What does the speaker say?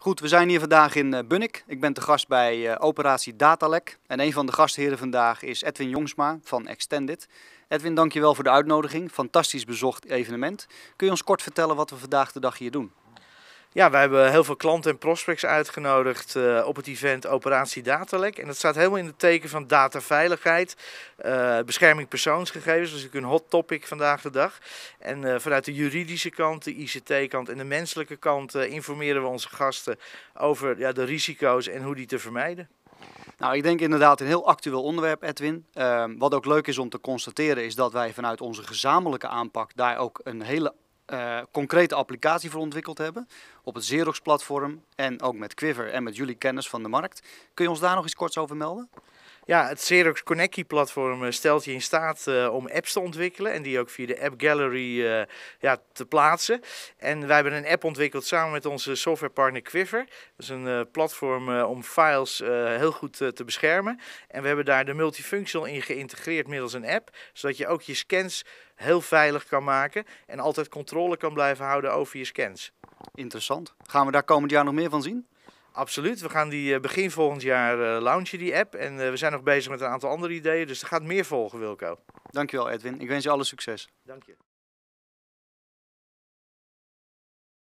Goed, we zijn hier vandaag in eh, Bunnik. Ik ben te gast bij eh, operatie Datalek. En een van de gastheren vandaag is Edwin Jongsma van Extended. Edwin, dankjewel voor de uitnodiging. Fantastisch bezocht evenement. Kun je ons kort vertellen wat we vandaag de dag hier doen? ja, wij hebben heel veel klanten en prospects uitgenodigd eh, op het event Operatie Datalek. En dat staat helemaal in het teken van dataveiligheid, eh, bescherming persoonsgegevens. Dat is natuurlijk een hot topic vandaag de dag. En eh, vanuit de juridische kant, de ICT-kant en de menselijke kant informeren we onze gasten over ja, de risico's en hoe die te vermijden. Nou, ik denk inderdaad een heel actueel onderwerp, Edwin. Ehm, wat ook leuk is om te constateren, is dat wij vanuit onze gezamenlijke aanpak daar ook een hele eh, concrete applicatie voor ontwikkeld hebben. Op het Xerox-platform en ook met Quiver en met jullie kennis van de markt. Kun je ons daar nog eens kort over melden? Ja, het Xerox Connectie platform eh, stelt je in staat eh, om apps te ontwikkelen en die ook via de App Gallery eh, ja, te plaatsen. En wij hebben een app ontwikkeld samen met onze softwarepartner Quiver. Dat is een platform om files heel goed te beschermen. En we hebben daar de multifunctional in geïntegreerd middels een app, zodat je ook je scans heel veilig kan maken en altijd controle kan blijven houden over je scans. Interessant. Gaan we daar komend jaar nog meer van zien? Absoluut. We gaan die eh, begin volgend jaar eh, launchen, die app. En eh, we zijn nog bezig met een aantal andere ideeën. Dus er gaat meer volgen, Wilco. Dankjewel, Edwin. Ik wens je alle succes. Dank je.